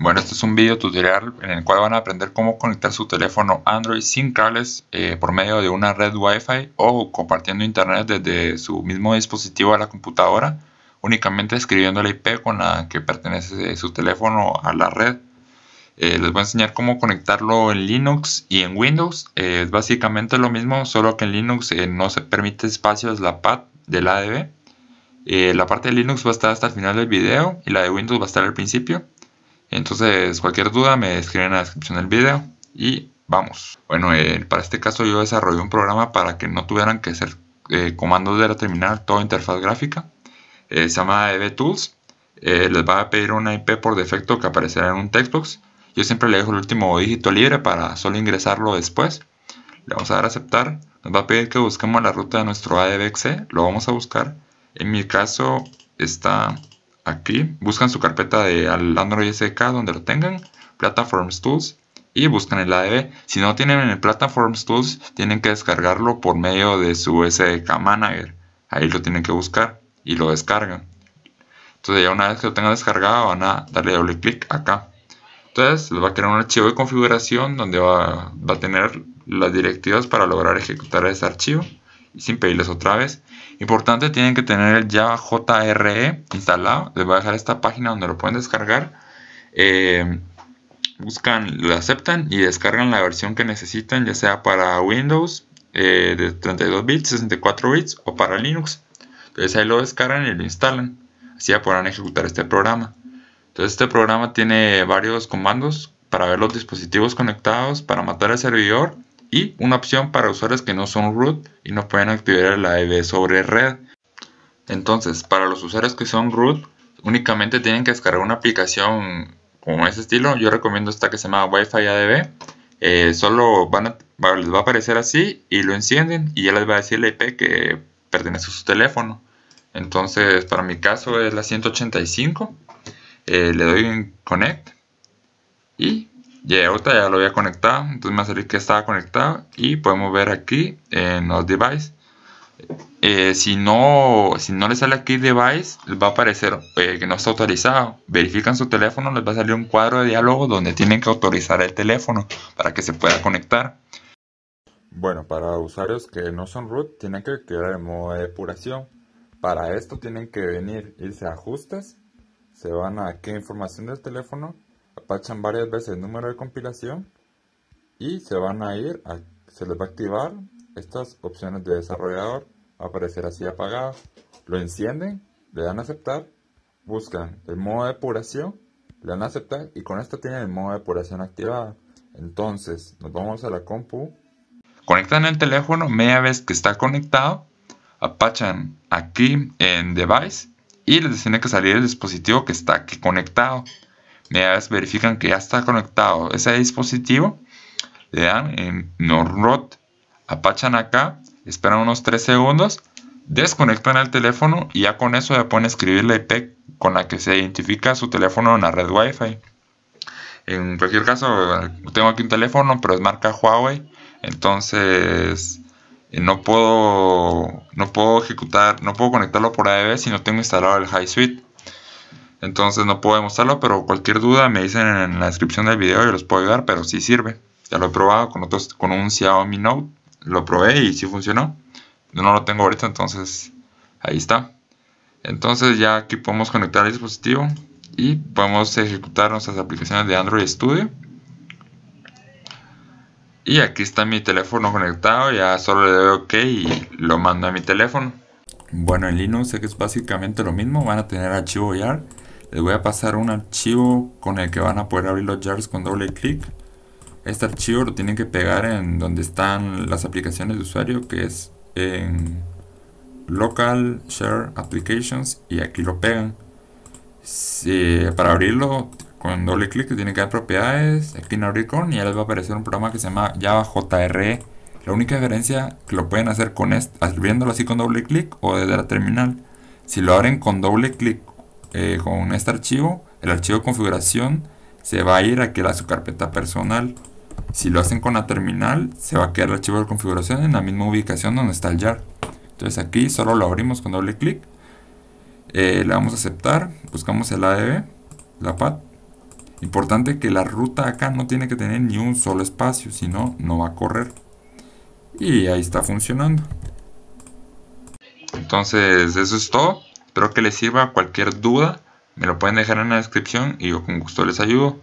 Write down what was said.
Bueno, este es un video tutorial en el cual van a aprender cómo conectar su teléfono Android sin cables eh, por medio de una red Wi-Fi o compartiendo internet desde su mismo dispositivo a la computadora, únicamente escribiendo la IP con la que pertenece eh, su teléfono a la red. Eh, les voy a enseñar cómo conectarlo en Linux y en Windows. es básicamente lo mismo, solo que en Linux no se permite espacios la PAD del ADB. la parte de Linux va a estar hasta el final del video y la de Windows va a estar al principio. Entonces, cualquier duda me escriben en la descripción del video y vamos. Bueno, eh, para este caso yo desarrollé un programa para que no tuvieran que hacer eh, comandos de la terminal, toda interfaz gráfica. Eh, se llama e tools les va a pedir una IP por defecto que aparecerá en un textbox. Yo siempre le dejo el último dígito libre para solo ingresarlo después. Le vamos a dar a aceptar. Nos va a pedir que busquemos la ruta de nuestro ADBXE. Lo vamos a buscar. En mi caso está aquí, buscan su carpeta de Android SDK donde lo tengan, Platforms Tools, y buscan el ADB. Si no tienen el Platforms Tools, tienen que descargarlo por medio de su SDK Manager. Ahí lo tienen que buscar y lo descargan. Entonces ya una vez que lo tengan descargado, van a darle doble clic acá. Entonces les va a crear un archivo de configuración donde va, va a tener las directivas para lograr ejecutar ese archivo sin pedirles otra vez. Importante, tienen que tener el Java JRE instalado. Les voy a dejar esta página donde lo pueden descargar. Eh, buscan, lo aceptan y descargan la versión que necesitan, ya sea para Windows eh, de 32 bits, 64 bits o para Linux. Entonces ahí lo descargan y lo instalan. Así ya podrán ejecutar este programa. Entonces este programa tiene varios comandos para ver los dispositivos conectados, para matar el servidor y una opción para usuarios que no son root y no pueden activar la adb e sobre red. Entonces, para los usuarios que son root, únicamente tienen que descargar una aplicación como ese estilo. Yo recomiendo esta que se llama Wi-Fi ADB. Eh, solo les va a aparecer así y lo encienden y ya les va a decir la IP que pertenece a su teléfono. Entonces, para mi caso es la 185. Eh, le doy en Connect y ya otra ya lo había conectado entonces me va a salir que estaba conectado y podemos ver aquí en los device eh, si no si no le sale aquí device les va a aparecer eh, que no está autorizado verifican su teléfono les va a salir un cuadro de diálogo donde tienen que autorizar el teléfono para que se pueda conectar bueno para usuarios que no son root tienen que quedar en modo de depuración para esto tienen que venir irse a ajustes se van a qué información del teléfono apachan varias veces el número de compilación y se van a ir, a, se les va a activar estas opciones de desarrollador, va a aparecer así apagado, lo encienden, le dan a aceptar, buscan el modo de depuración, le dan a aceptar y con esto tienen el modo de depuración activado. Entonces nos vamos a la compu, conectan el teléfono media vez que está conectado, apachan aquí en device y les tiene que salir el dispositivo que está aquí conectado verifican que ya está conectado ese dispositivo, le dan en no apachan acá, esperan unos 3 segundos, desconectan el teléfono y ya con eso ya pueden escribir la IP con la que se identifica su teléfono en la red Wi-Fi. En cualquier caso, tengo aquí un teléfono, pero es marca Huawei, entonces eh, no puedo no puedo ejecutar, no puedo conectarlo por ADB si no tengo instalado el High Suite. Entonces no puedo demostrarlo, pero cualquier duda me dicen en la descripción del video y los puedo ayudar, pero si sirve. Ya lo he probado con otros, con un Xiaomi Note, lo probé y sí funcionó. no lo tengo ahorita, entonces ahí está. Entonces ya aquí podemos conectar el dispositivo y podemos ejecutar nuestras aplicaciones de Android Studio. Y aquí está mi teléfono conectado, ya solo le doy OK y lo mando a mi teléfono. Bueno, en Linux sé que es básicamente lo mismo, van a tener archivo YAR les voy a pasar un archivo con el que van a poder abrir los jars con doble clic este archivo lo tienen que pegar en donde están las aplicaciones de usuario que es en local share applications y aquí lo pegan para abrirlo con doble clic tienen que dar propiedades aquí en abrir con y ya les va a aparecer un programa que se llama java jre la única diferencia que lo pueden hacer con esto abriéndolo así con doble clic o desde la terminal si lo abren con doble clic eh, con este archivo, el archivo de configuración se va a ir a a su carpeta personal. Si lo hacen con la terminal, se va a quedar el archivo de configuración en la misma ubicación donde está el jar. Entonces aquí solo lo abrimos con doble clic. Eh, le vamos a aceptar, buscamos el ADB, la PAT. Importante que la ruta acá no tiene que tener ni un solo espacio, si no, no va a correr. Y ahí está funcionando. Entonces, eso es todo. Espero que les sirva cualquier duda, me lo pueden dejar en la descripción y yo con gusto les ayudo.